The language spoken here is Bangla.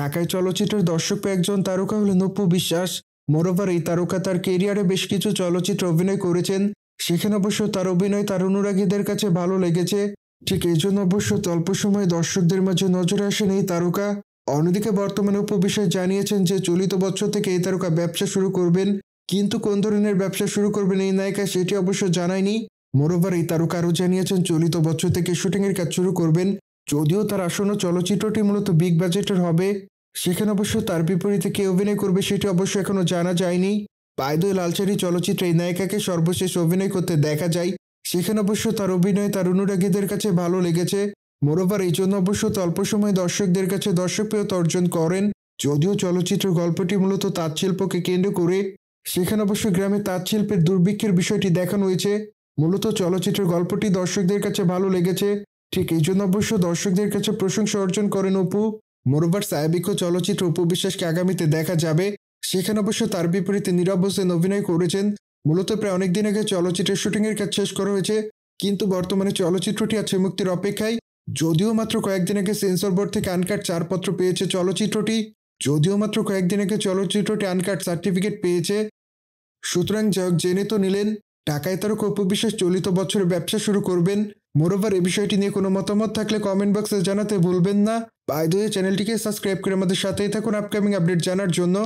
ঢাকায় চলচ্চিত্রের দর্শক একজন তারকা হলেন অপু বিশ্বাস মোরোভার এই তারকা তার কেরিয়ারে বেশ কিছু চলচ্চিত্র অভিনয় করেছেন সেখানে অবশ্য তার অভিনয় তার অনুরাগীদের কাছে ভালো লেগেছে ঠিক এই জন্য অবশ্য অল্প সময় দর্শকদের মাঝে নজরে আসেন এই তারকা অন্যদিকে বর্তমানে উপবিষয় জানিয়েছেন যে চলিত বছর থেকে এই তারকা ব্যবসা শুরু করবেন কিন্তু কোন ধরনের ব্যবসা শুরু করবেন এই নায়িকা সেটি অবশ্য জানায়নি মোরোভার এই তারকা আরও জানিয়েছেন চলিত বছর থেকে শুটিংয়ের কাজ শুরু করবেন যদিও তার আসন্ন চলচ্চিত্রটি মূলত বিগ বাজেটের হবে সেখানে অবশ্য তার বিপরীতে কে অভিনয় করবে সেটি অবশ্য এখনও জানা যায়নি বায়দুল লালচারি চলচ্চিত্রে এই নায়িকাকে সর্বশেষ অভিনয় করতে দেখা যায় সেখানে অবশ্য তার অভিনয় তার অনুরাগীদের কাছে ভালো লেগেছে মোরোবার এই জন্য অবশ্য অল্প সময় দর্শকদের কাছে দর্শকপ্রিয়তা অর্জন করেন যদিও চলচ্চিত্র গল্পটি মূলত তাঁত শিল্পকে কেন্দ্র করে সেখানে অবশ্য গ্রামে তাঁত শিল্পের দুর্ভিক্ষের বিষয়টি দেখানো হয়েছে মূলত চলচ্চিত্রের গল্পটি দর্শকদের কাছে ভালো লেগেছে ঠিক এই জন্য অবশ্য দর্শকদের কাছে প্রশংসা অর্জন করেন অপু মোরোবার সায়াবিক চলচ্চিত্র অপু বিশ্বাসকে আগামীতে দেখা যাবে সেখানে অবশ্য তার বিপরীতে নীরব হোসেন অভিনয় করেছেন মূলত প্রায় অনেকদিন আগে চলচ্চিত্রের শুটিংয়ের কাজ শেষ করা হয়েছে কিন্তু বর্তমানে চলচ্চিত্রটি আছে মুক্তির অপেক্ষায় যদিও মাত্র কয়েকদিন আগে সেন্সর বোর্ড থেকে আনকাট চারপত্র পেয়েছে চলচ্চিত্রটি যদিও মাত্র কয়েকদিন আগে চলচ্চিত্রটি আনকাট সার্টিফিকেট পেয়েছে সুতরাং জেনে তো নিলেন টাকায় তারক বিশ্বাস চলিত বছরে ব্যবসা শুরু করবেন মোরোভার এ বিষয়টি নিয়ে কোনো মতামত থাকলে কমেন্ট বক্সে জানাতে ভুলবেন না বাইদ চ্যানেলটিকে সাবস্ক্রাইব করে আমাদের সাথেই থাকুন আপকামিং আপডেট জানার জন্য